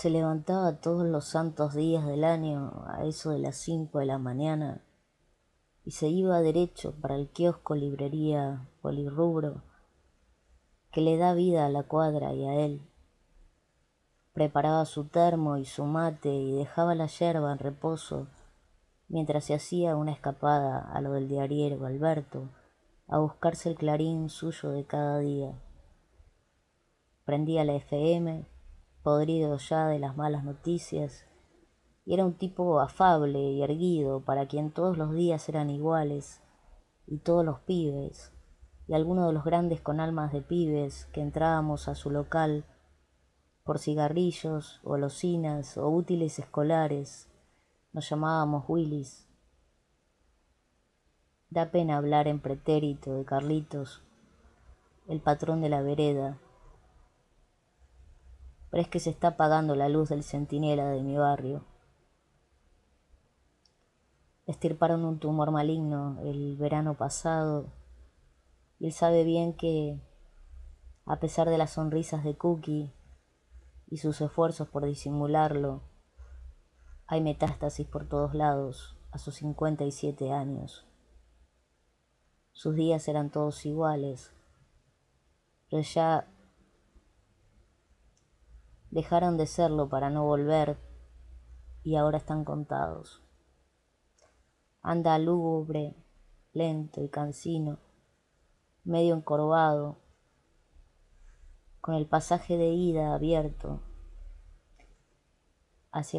Se levantaba todos los santos días del año a eso de las cinco de la mañana y se iba derecho para el kiosco librería polirrubro que le da vida a la cuadra y a él. Preparaba su termo y su mate y dejaba la yerba en reposo mientras se hacía una escapada a lo del diariero Alberto a buscarse el clarín suyo de cada día. Prendía la FM podrido ya de las malas noticias, y era un tipo afable y erguido, para quien todos los días eran iguales, y todos los pibes, y alguno de los grandes con almas de pibes que entrábamos a su local por cigarrillos, golosinas o útiles escolares, nos llamábamos Willis. Da pena hablar en pretérito de Carlitos, el patrón de la vereda, pero es que se está apagando la luz del centinela de mi barrio. Estirparon un tumor maligno el verano pasado y él sabe bien que, a pesar de las sonrisas de Cookie y sus esfuerzos por disimularlo, hay metástasis por todos lados a sus 57 años. Sus días eran todos iguales, pero ya dejaron de serlo para no volver y ahora están contados. Anda lúgubre, lento y cansino, medio encorvado, con el pasaje de ida abierto hacia el